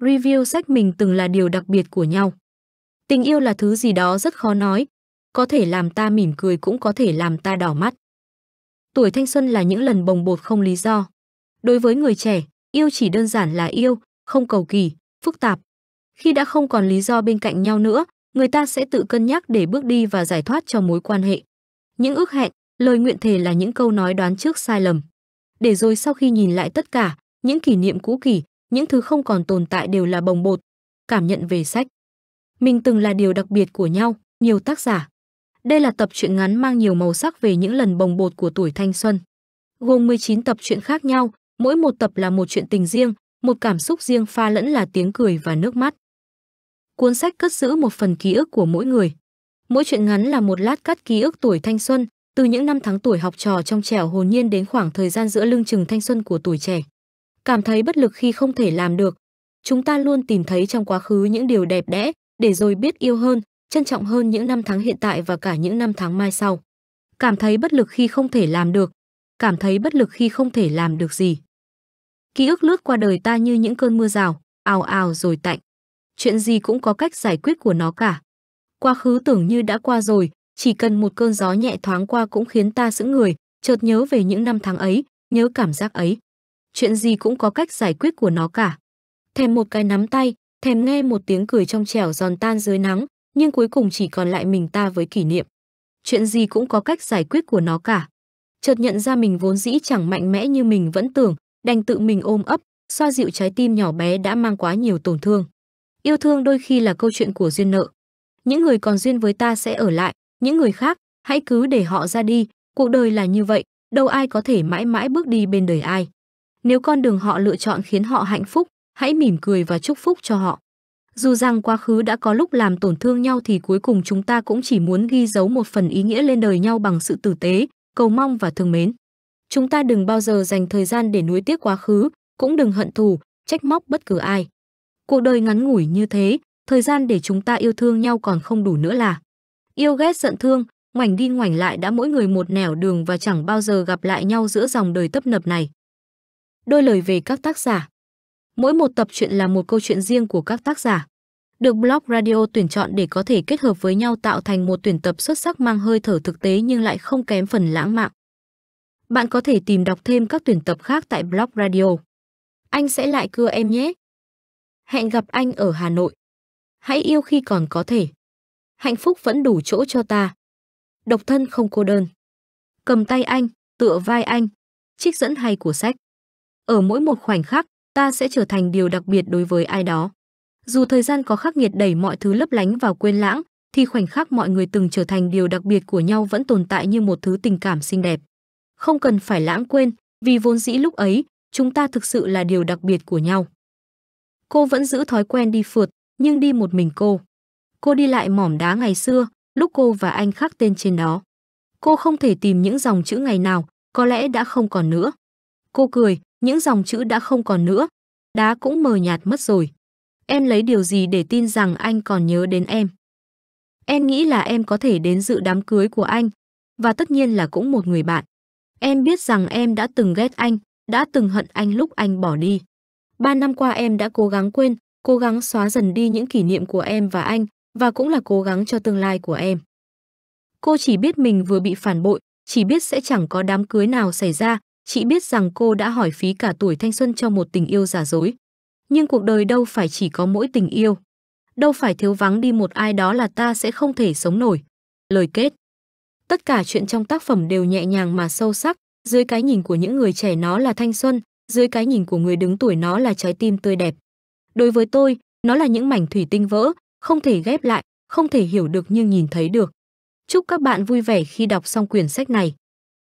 review sách mình từng là điều đặc biệt của nhau. Tình yêu là thứ gì đó rất khó nói, có thể làm ta mỉm cười cũng có thể làm ta đỏ mắt. Tuổi thanh xuân là những lần bồng bột không lý do. Đối với người trẻ, yêu chỉ đơn giản là yêu, không cầu kỳ, phức tạp. Khi đã không còn lý do bên cạnh nhau nữa, người ta sẽ tự cân nhắc để bước đi và giải thoát cho mối quan hệ. Những ước hẹn, lời nguyện thề là những câu nói đoán trước sai lầm. Để rồi sau khi nhìn lại tất cả, những kỷ niệm cũ kỷ, những thứ không còn tồn tại đều là bồng bột. Cảm nhận về sách. Mình từng là điều đặc biệt của nhau, nhiều tác giả. Đây là tập truyện ngắn mang nhiều màu sắc về những lần bồng bột của tuổi thanh xuân. Gồm 19 tập truyện khác nhau, mỗi một tập là một chuyện tình riêng, một cảm xúc riêng pha lẫn là tiếng cười và nước mắt. Cuốn sách cất giữ một phần ký ức của mỗi người. Mỗi chuyện ngắn là một lát cắt ký ức tuổi thanh xuân, từ những năm tháng tuổi học trò trong trẻo hồn nhiên đến khoảng thời gian giữa lưng chừng thanh xuân của tuổi trẻ cảm thấy bất lực khi không thể làm được. Chúng ta luôn tìm thấy trong quá khứ những điều đẹp đẽ, để rồi biết yêu hơn, trân trọng hơn những năm tháng hiện tại và cả những năm tháng mai sau. Cảm thấy bất lực khi không thể làm được, cảm thấy bất lực khi không thể làm được gì. Ký ức lướt qua đời ta như những cơn mưa rào, ào ào rồi tạnh. Chuyện gì cũng có cách giải quyết của nó cả. Quá khứ tưởng như đã qua rồi, chỉ cần một cơn gió nhẹ thoáng qua cũng khiến ta sững người, chợt nhớ về những năm tháng ấy, nhớ cảm giác ấy chuyện gì cũng có cách giải quyết của nó cả. Thèm một cái nắm tay, thèm nghe một tiếng cười trong trẻo giòn tan dưới nắng, nhưng cuối cùng chỉ còn lại mình ta với kỷ niệm. Chuyện gì cũng có cách giải quyết của nó cả. Chợt nhận ra mình vốn dĩ chẳng mạnh mẽ như mình vẫn tưởng, đành tự mình ôm ấp, xoa dịu trái tim nhỏ bé đã mang quá nhiều tổn thương. Yêu thương đôi khi là câu chuyện của duyên nợ. Những người còn duyên với ta sẽ ở lại, những người khác, hãy cứ để họ ra đi, cuộc đời là như vậy, đâu ai có thể mãi mãi bước đi bên đời ai. Nếu con đường họ lựa chọn khiến họ hạnh phúc, hãy mỉm cười và chúc phúc cho họ. Dù rằng quá khứ đã có lúc làm tổn thương nhau thì cuối cùng chúng ta cũng chỉ muốn ghi dấu một phần ý nghĩa lên đời nhau bằng sự tử tế, cầu mong và thương mến. Chúng ta đừng bao giờ dành thời gian để nuối tiếc quá khứ, cũng đừng hận thù, trách móc bất cứ ai. Cuộc đời ngắn ngủi như thế, thời gian để chúng ta yêu thương nhau còn không đủ nữa là. Yêu ghét giận thương, ngoảnh đi ngoảnh lại đã mỗi người một nẻo đường và chẳng bao giờ gặp lại nhau giữa dòng đời tấp nập này đôi lời về các tác giả. Mỗi một tập truyện là một câu chuyện riêng của các tác giả. Được Blog Radio tuyển chọn để có thể kết hợp với nhau tạo thành một tuyển tập xuất sắc mang hơi thở thực tế nhưng lại không kém phần lãng mạn. Bạn có thể tìm đọc thêm các tuyển tập khác tại Blog Radio. Anh sẽ lại cưa em nhé. Hẹn gặp anh ở Hà Nội. Hãy yêu khi còn có thể. Hạnh phúc vẫn đủ chỗ cho ta. Độc thân không cô đơn. Cầm tay anh, tựa vai anh. Trích dẫn hay của sách ở mỗi một khoảnh khắc ta sẽ trở thành điều đặc biệt đối với ai đó dù thời gian có khắc nghiệt đẩy mọi thứ lấp lánh vào quên lãng thì khoảnh khắc mọi người từng trở thành điều đặc biệt của nhau vẫn tồn tại như một thứ tình cảm xinh đẹp không cần phải lãng quên vì vốn dĩ lúc ấy chúng ta thực sự là điều đặc biệt của nhau cô vẫn giữ thói quen đi phượt nhưng đi một mình cô cô đi lại mỏm đá ngày xưa lúc cô và anh khắc tên trên đó cô không thể tìm những dòng chữ ngày nào có lẽ đã không còn nữa cô cười những dòng chữ đã không còn nữa, đá cũng mờ nhạt mất rồi. Em lấy điều gì để tin rằng anh còn nhớ đến em? Em nghĩ là em có thể đến dự đám cưới của anh, và tất nhiên là cũng một người bạn. Em biết rằng em đã từng ghét anh, đã từng hận anh lúc anh bỏ đi. Ba năm qua em đã cố gắng quên, cố gắng xóa dần đi những kỷ niệm của em và anh, và cũng là cố gắng cho tương lai của em. Cô chỉ biết mình vừa bị phản bội, chỉ biết sẽ chẳng có đám cưới nào xảy ra, Chị biết rằng cô đã hỏi phí cả tuổi thanh xuân cho một tình yêu giả dối. Nhưng cuộc đời đâu phải chỉ có mỗi tình yêu. Đâu phải thiếu vắng đi một ai đó là ta sẽ không thể sống nổi. Lời kết Tất cả chuyện trong tác phẩm đều nhẹ nhàng mà sâu sắc, dưới cái nhìn của những người trẻ nó là thanh xuân, dưới cái nhìn của người đứng tuổi nó là trái tim tươi đẹp. Đối với tôi, nó là những mảnh thủy tinh vỡ, không thể ghép lại, không thể hiểu được nhưng nhìn thấy được. Chúc các bạn vui vẻ khi đọc xong quyển sách này.